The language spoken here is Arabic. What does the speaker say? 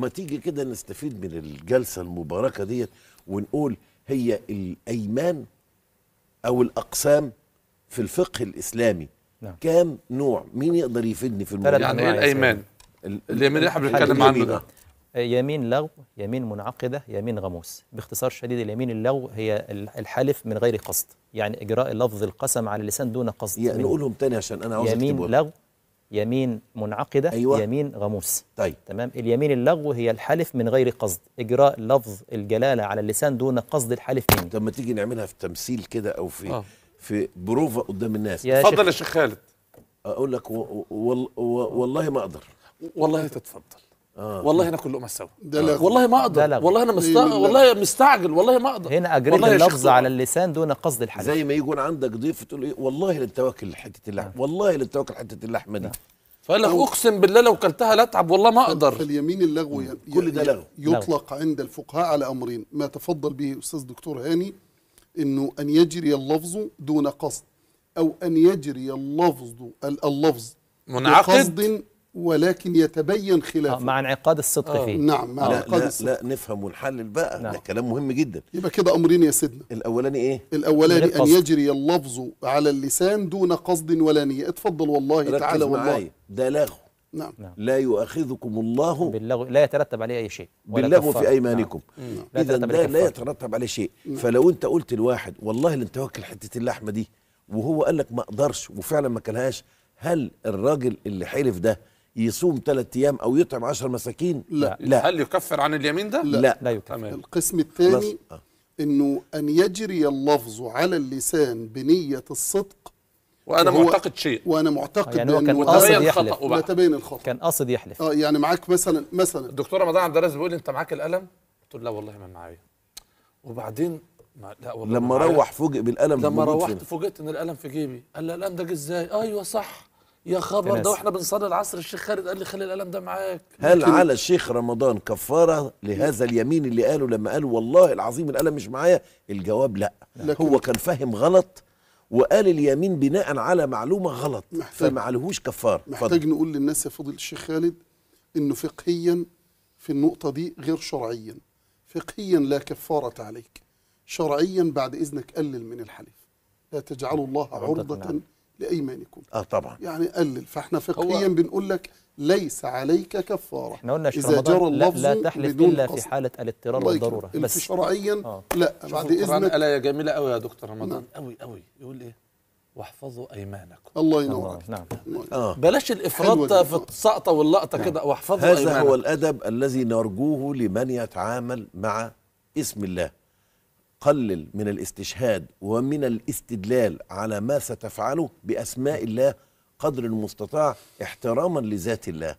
ما تيجي كده نستفيد من الجلسه المباركه ديت ونقول هي الايمان او الاقسام في الفقه الاسلامي نعم. كام نوع مين يقدر يفيدني في الموضوع يعني ايه يعني الايمان اليمين اللي احنا بنتكلم عنه ده آه، يمين لغو يمين منعقده يمين غموس باختصار شديد اليمين اللغو هي الحلف من غير قصد يعني اجراء لفظ القسم على اللسان دون قصد يعني نقولهم تاني عشان انا عاوز يمين لغو يمين منعقدة أيوة. يمين غموس طيب. تمام اليمين اللغو هي الحلف من غير قصد إجراء لفظ الجلالة على اللسان دون قصد الحلف منه طب ما تيجي نعملها في تمثيل كده أو في آه. في بروفة قدام الناس اتفضل يا شيخ خالد أقول لك و... و... و... والله ما أقدر والله تتفضل آه. والله انا كل امه سوا والله ما اقدر دلغ. والله انا مستعجل والله مستعجل والله ما اقدر هنا اجريت اللفظ على اللسان دون قصد الحدث زي ما يكون عندك ضيف تقول ايه والله للتواكل حته اللحم نعم. والله للتواكل حته اللحم دي نعم. فقال لك اقسم بالله لو كلتها لا اتعب والله ما اقدر في اليمين اللغو يعني كل ده لغو يطلق لغو. عند الفقهاء على امرين ما تفضل به استاذ دكتور هاني انه ان يجري اللفظ دون قصد او ان يجري اللفظ اللفظ منعقد بقصد ولكن يتبين خلافه آه، مع انعقاد الصدق آه فيه نعم مع انعقاد الصدق لا نفهم ونحلل بقى نعم. ده كلام مهم جدا يبقى كده امرين يا سيدنا الاولاني ايه الاولاني ان يجري اللفظ على اللسان دون قصد ولا نيه اتفضل والله تعالى والله معاي. ده لغو نعم. نعم لا يؤاخذكم الله باللغو لا يترتب عليه اي شيء باللغو في ايمانكم نعم. اذا لا, لا يترتب عليه شيء نعم. فلو انت قلت لواحد والله اللي انت واكل حته اللحمه دي وهو قال لك ما اقدرش وفعلا ما كلهاش هل الراجل اللي حلف ده يصوم ثلاثة أيام أو يطعم عشر مساكين لا. لا هل يكفر عن اليمين ده؟ لا, لا, لا يكفر تمام. القسم الثاني آه. أنه أن يجري اللفظ على اللسان بنية الصدق وانا معتقد شيء وانا معتقد يعني هو كان قاصد يحلف تبين الخطا كان قاصد يحلف اه يعني معاك مثلا مثلا الدكتور رمضان عبد الرازق بيقول لي انت معاك القلم قلت له لا والله ما معايا وبعدين ما لا والله لما روح فوجئ بالقلم لما روحت فوجئت ان القلم في جيبي قال لي القلم ده جه ازاي ايوه صح يا خبر ده واحنا بنصلي العصر الشيخ خالد قال لي خلي القلم ده معاك هل على الشيخ رمضان كفاره لهذا اليمين اللي قاله لما قال والله العظيم القلم مش معايا الجواب لا لكن هو كان فاهم غلط وقال اليمين بناء على معلومه غلط فما عليهوش كفاره محتاج نقول للناس يا فضل الشيخ خالد انه فقهيا في النقطه دي غير شرعيا فقهيا لا كفاره عليك شرعيا بعد اذنك قلل من الحليف لا تجعلوا الله عرضه نعم. لأيمانكم اه طبعا يعني قلل فاحنا فقهيا بنقول لك ليس عليك كفارة احنا قلنا إذا جرى اللفظ لا, لا تحلف إلا قصد. في حالة الاضطرار والضرورة بس شرعيا آه. لا بعد إذنك ألا يا جميلة قوي يا دكتور رمضان قوي نعم. قوي يقول إيه واحفظوا ايمانكم الله ينور نعم آه. بلاش الافراط في السقطه واللقطه نعم. كده واحفظوا هذا أيمانكم. هو الادب الذي نرجوه لمن يتعامل مع اسم الله قلل من الاستشهاد ومن الاستدلال على ما ستفعله بأسماء الله قدر المستطاع احتراما لذات الله